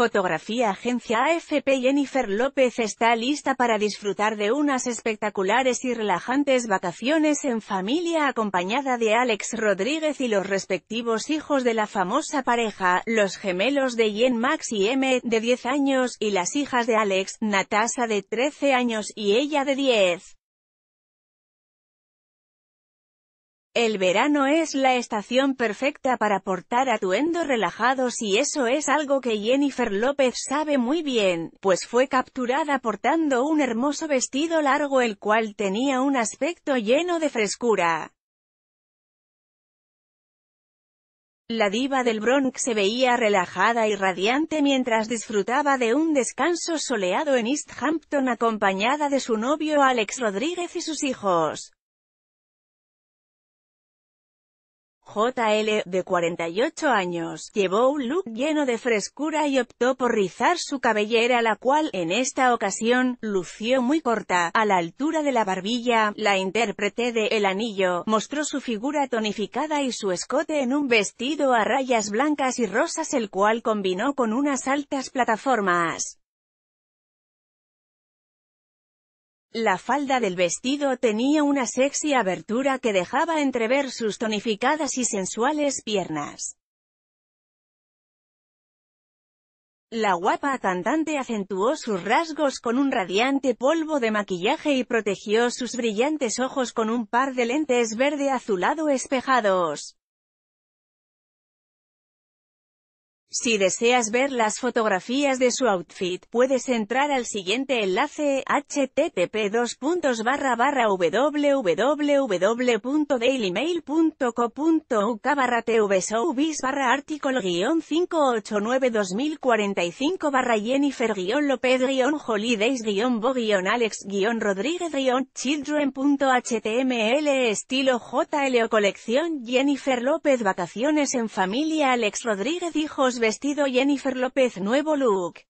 Fotografía Agencia AFP Jennifer López está lista para disfrutar de unas espectaculares y relajantes vacaciones en familia acompañada de Alex Rodríguez y los respectivos hijos de la famosa pareja, los gemelos de Jen Max y M, de 10 años, y las hijas de Alex, Natasha de 13 años y ella de 10. El verano es la estación perfecta para portar atuendos relajados y eso es algo que Jennifer López sabe muy bien, pues fue capturada portando un hermoso vestido largo el cual tenía un aspecto lleno de frescura. La diva del Bronx se veía relajada y radiante mientras disfrutaba de un descanso soleado en East Hampton acompañada de su novio Alex Rodríguez y sus hijos. JL, de 48 años, llevó un look lleno de frescura y optó por rizar su cabellera la cual, en esta ocasión, lució muy corta, a la altura de la barbilla, la intérprete de El Anillo, mostró su figura tonificada y su escote en un vestido a rayas blancas y rosas el cual combinó con unas altas plataformas. La falda del vestido tenía una sexy abertura que dejaba entrever sus tonificadas y sensuales piernas. La guapa cantante acentuó sus rasgos con un radiante polvo de maquillaje y protegió sus brillantes ojos con un par de lentes verde azulado espejados. Si deseas ver las fotografías de su outfit, puedes entrar al siguiente enlace, http www.dailymail.co.uk barra tvshowbiz barra artículo 589 2045 barra Jennifer López holidays bo Alex Rodríguez children.html estilo JLO colección Jennifer López vacaciones en familia Alex Rodríguez hijos vestido Jennifer López nuevo look.